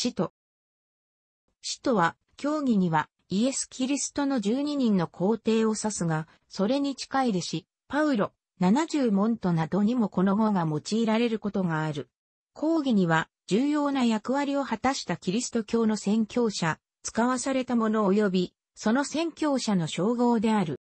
使徒。使徒は、教義には、イエス・キリストの12人の皇帝を指すが、それに近い弟子、パウロ、70門徒などにもこの語が用いられることがある。講義には、重要な役割を果たしたキリスト教の宣教者、使わされたもの及び、その宣教者の称号である。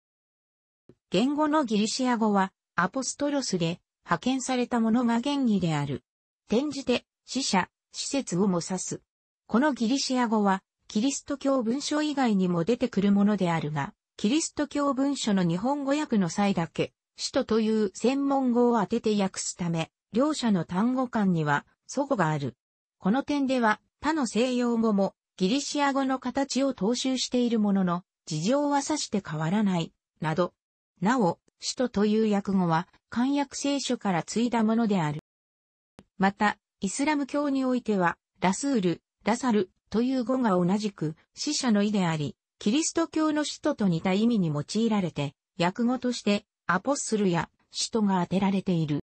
言語のギリシア語は、アポストロスで、派遣されたものが原義である。転じて、死者、施設をも指す。このギリシア語は、キリスト教文書以外にも出てくるものであるが、キリスト教文書の日本語訳の際だけ、使徒という専門語を当てて訳すため、両者の単語間には、祖語がある。この点では、他の西洋語も、ギリシア語の形を踏襲しているものの、事情はさして変わらない、など。なお、使徒という訳語は、漢訳聖書から継いだものである。また、イスラム教においては、ラスール、ラサルという語が同じく死者の意であり、キリスト教の使徒と似た意味に用いられて、訳語としてアポッスルや使徒が当てられている。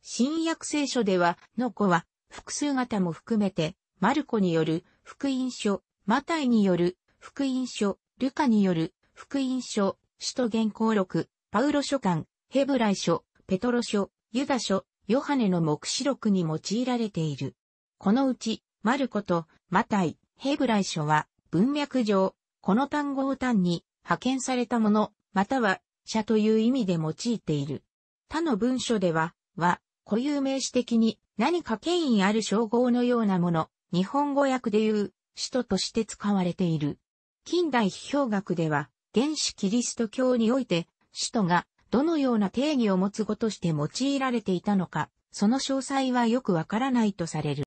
新約聖書では、の子は複数型も含めて、マルコによる福音書、マタイによる福音書、ルカによる福音書、使徒原稿録、パウロ書簡、ヘブライ書、ペトロ書、ユダ書、ヨハネの目視録に用いられている。このうち、マルコとマタイ、ヘブライ書は文脈上、この単語を単に派遣されたもの、または者という意味で用いている。他の文書では、は、固有名詞的に何か権威ある称号のようなもの、日本語訳でいう、使徒として使われている。近代批評学では、原始キリスト教において、使徒がどのような定義を持つ語として用いられていたのか、その詳細はよくわからないとされる。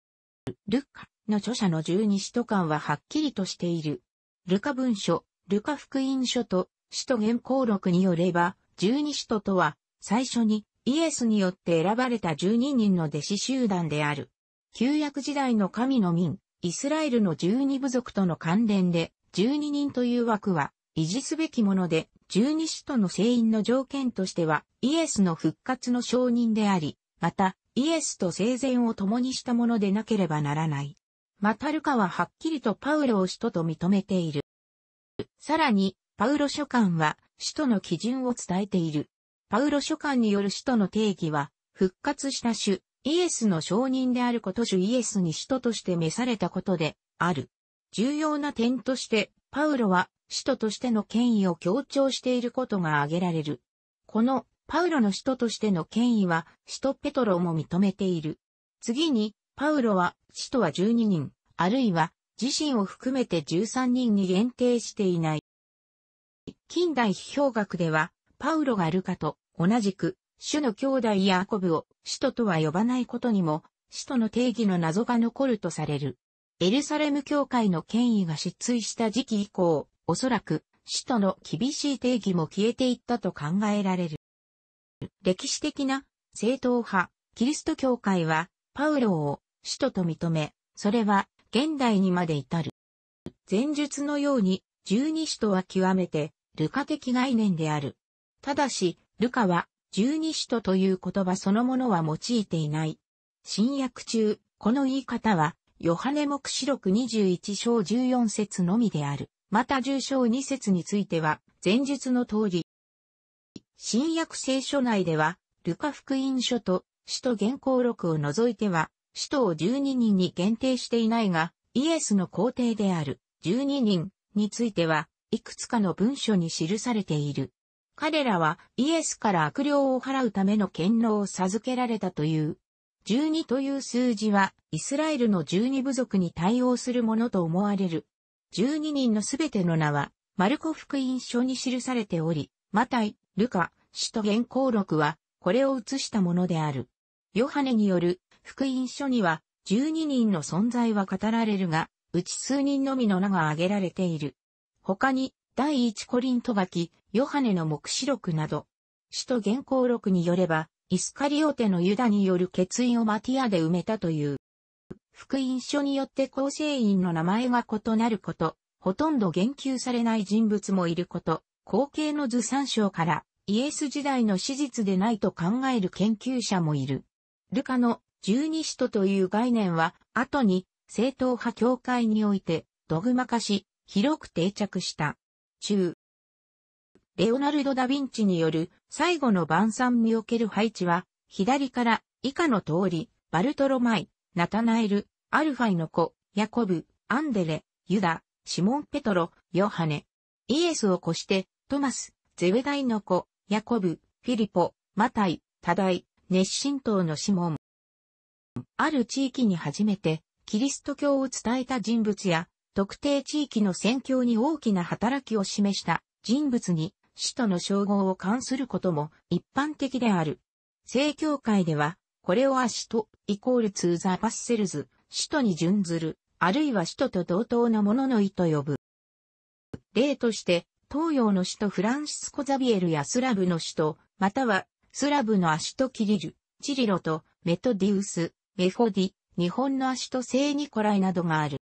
ルカの著者の十二使徒感ははっきりとしている。ルカ文書、ルカ福音書と、使徒原稿録によれば、十二使徒とは、最初にイエスによって選ばれた十二人の弟子集団である。旧約時代の神の民、イスラエルの十二部族との関連で、十二人という枠は、維持すべきもので、十二使徒の聖員の条件としては、イエスの復活の承認であり、また、イエスと生前を共にしたものでなければならない。またルカははっきりとパウロを使徒と認めている。さらに、パウロ書簡は使徒の基準を伝えている。パウロ書簡による使徒の定義は、復活した主、イエスの承認であること主イエスに使徒として召されたことで、ある。重要な点として、パウロは使徒としての権威を強調していることが挙げられる。このパウロの使徒としての権威は、使徒ペトロも認めている。次に、パウロは、使徒は12人、あるいは、自身を含めて13人に限定していない。近代批評学では、パウロがルカと同じく、主の兄弟ヤコブを使徒とは呼ばないことにも、使徒の定義の謎が残るとされる。エルサレム教会の権威が失墜した時期以降、おそらく、使徒の厳しい定義も消えていったと考えられる。歴史的な正統派、キリスト教会は、パウロを使徒と認め、それは現代にまで至る。前述のように、十二使徒は極めて、ルカ的概念である。ただし、ルカは、十二使徒という言葉そのものは用いていない。新約中、この言い方は、ヨハネ目視録21章14節のみである。また十章2節については、前述の通り、新約聖書内では、ルカ福音書と使徒原稿録を除いては、使徒を12人に限定していないが、イエスの皇帝である12人については、いくつかの文書に記されている。彼らはイエスから悪霊を払うための権能を授けられたという。12という数字はイスラエルの12部族に対応するものと思われる。12人のすべての名はマルコ福音書に記されており、マタイ、ルカ、使徒原稿録は、これを写したものである。ヨハネによる福音書には、12人の存在は語られるが、うち数人のみの名が挙げられている。他に、第一コリント書き、ヨハネの目視録など、使徒原稿録によれば、イスカリオテのユダによる決意をマティアで埋めたという。福音書によって構成員の名前が異なること、ほとんど言及されない人物もいること、後継の図参照から、イエス時代の史実でないと考える研究者もいる。ルカの十二使徒という概念は、後に正統派教会においてドグマ化し、広く定着した。中。レオナルド・ダ・ヴィンチによる最後の晩餐における配置は、左から以下の通り、バルトロマイ、ナタナエル、アルファイの子、ヤコブ、アンデレ、ユダ、シモン・ペトロ、ヨハネ。イエスを越して、トマス、ゼベダイの子、ヤコブ、フィリポ、マタイ、タダイ、熱心党の指紋。ある地域に初めて、キリスト教を伝えた人物や、特定地域の宣教に大きな働きを示した人物に、使徒の称号を冠することも一般的である。正教会では、これをアと、イコールツーザパッセルズ、使徒に準ずる、あるいは使徒と同等のものの意と呼ぶ。例として、東洋の首都フランシスコ・ザビエルやスラブの首都、またはスラブのアシト・キリル、チリロとメトディウス、メフォディ、日本のアシト・聖ニコライなどがある。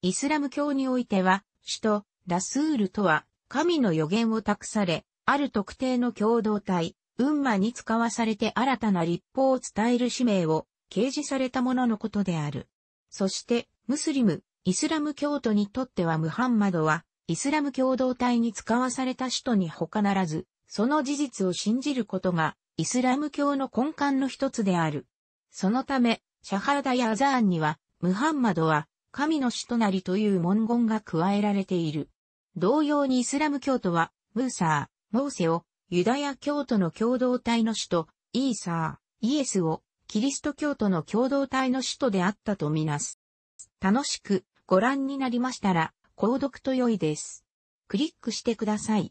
イスラム教においては、首都、ラスールとは、神の予言を託され、ある特定の共同体、ウンマに使わされて新たな立法を伝える使命を、掲示されたもののことである。そして、ムスリム、イスラム教徒にとってはムハンマドは、イスラム共同体に使わされた首都に他ならず、その事実を信じることが、イスラム教の根幹の一つである。そのため、シャハーダやアザーンには、ムハンマドは、神の使となりという文言が加えられている。同様にイスラム教徒は、ムーサー、モーセを、ユダヤ教徒の共同体の首都、イーサー、イエスを、キリスト教徒の共同体の首都であったとみなす。楽しくご覧になりましたら、購読と良いです。クリックしてください。